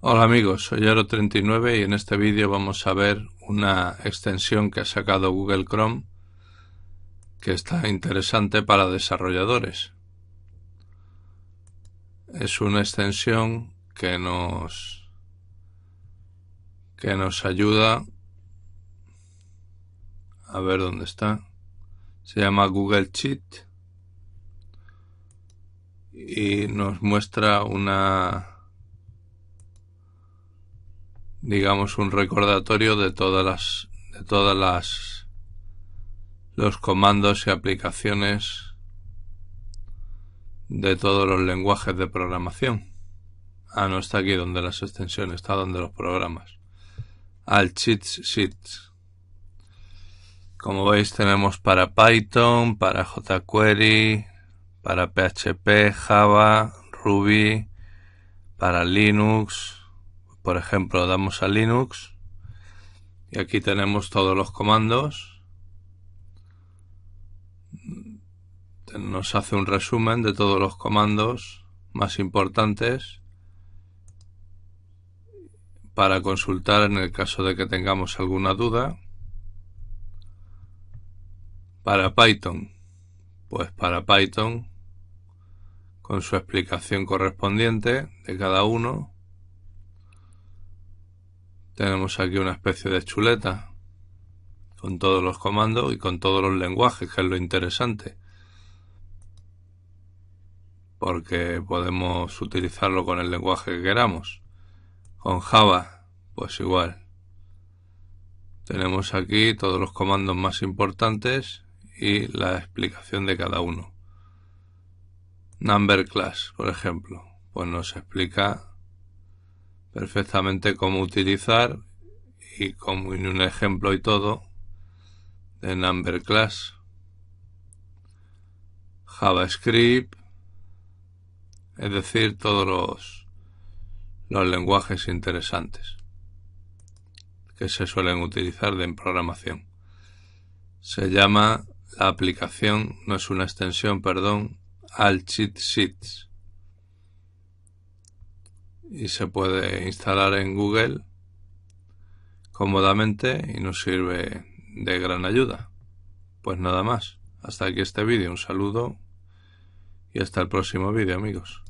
Hola amigos, soy aero 39 y en este vídeo vamos a ver una extensión que ha sacado Google Chrome que está interesante para desarrolladores. Es una extensión que nos que nos ayuda a ver dónde está. Se llama Google Cheat y nos muestra una digamos, un recordatorio de todas las, de todas las, los comandos y aplicaciones de todos los lenguajes de programación. Ah, no está aquí donde las extensiones, está donde los programas. Al cheat sheet. Como veis tenemos para Python, para jQuery, para PHP, Java, Ruby, para Linux, por ejemplo, damos a Linux y aquí tenemos todos los comandos. Nos hace un resumen de todos los comandos más importantes para consultar en el caso de que tengamos alguna duda. Para Python, pues para Python, con su explicación correspondiente de cada uno. Tenemos aquí una especie de chuleta con todos los comandos y con todos los lenguajes, que es lo interesante. Porque podemos utilizarlo con el lenguaje que queramos. Con Java, pues igual. Tenemos aquí todos los comandos más importantes y la explicación de cada uno. Number class, por ejemplo, pues nos explica perfectamente cómo utilizar y como en un ejemplo y todo de number class javascript es decir todos los, lenguajes interesantes que se suelen utilizar en programación se llama la aplicación no es una extensión perdón al cheat sheets y se puede instalar en Google cómodamente y nos sirve de gran ayuda. Pues nada más. Hasta aquí este vídeo. Un saludo y hasta el próximo vídeo amigos.